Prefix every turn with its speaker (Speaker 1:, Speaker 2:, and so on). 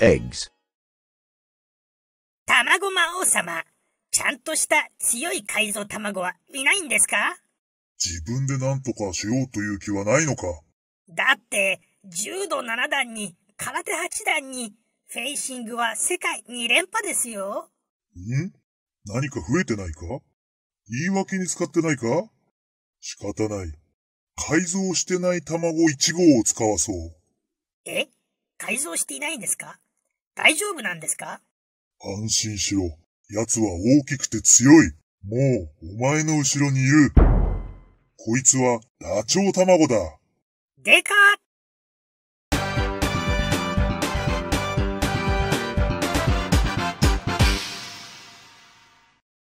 Speaker 1: eggs.
Speaker 2: 卵魔王様、ちゃんとした強い改造卵はいないんですか
Speaker 1: 自分で何とかしようという気はないのか
Speaker 2: だって、柔道7段に、空手八段に、フェイシングは世界2連覇ですよ。
Speaker 1: ん何か増えてないか言い訳に使ってないか仕方ない。改造してない卵1号を使わそう。
Speaker 3: え
Speaker 4: 改造していないんですか大丈夫なんですか
Speaker 1: 安心しろ。奴は大きくて強い。もう、お前の後ろにいる。こいつは、ダチョウ卵だ。
Speaker 3: でかっ